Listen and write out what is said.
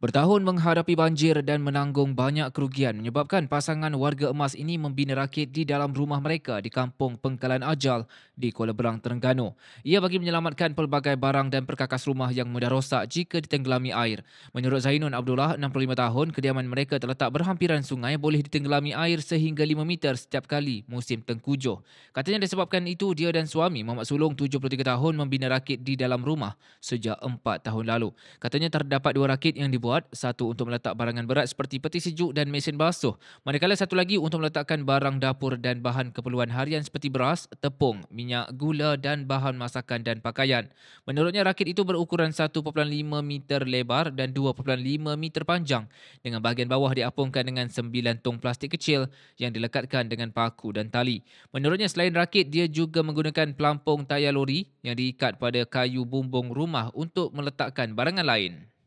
Bertahun menghadapi banjir dan menanggung banyak kerugian menyebabkan pasangan warga emas ini membina rakit di dalam rumah mereka di kampung Pengkalan Ajal di Kuala Berang, Terengganu. Ia bagi menyelamatkan pelbagai barang dan perkakas rumah yang mudah rosak jika ditenggelami air. Menurut Zainun Abdullah, 65 tahun, kediaman mereka terletak berhampiran sungai boleh ditenggelami air sehingga 5 meter setiap kali musim tengkujuh. Katanya disebabkan itu, dia dan suami Muhammad Sulung, 73 tahun, membina rakit di dalam rumah sejak 4 tahun lalu. Katanya terdapat dua rakit yang dibuat dibuat, satu untuk meletak barangan berat seperti peti sejuk dan mesin basuh, manakala satu lagi untuk meletakkan barang dapur dan bahan keperluan harian seperti beras, tepung, minyak, gula dan bahan masakan dan pakaian. Menurutnya rakit itu berukuran 1.5 meter lebar dan 2.5 meter panjang dengan bahagian bawah diapungkan dengan 9 tong plastik kecil yang dilekatkan dengan paku dan tali. Menurutnya selain rakit, dia juga menggunakan pelampung tayar lori yang diikat pada kayu bumbung rumah untuk meletakkan barangan lain.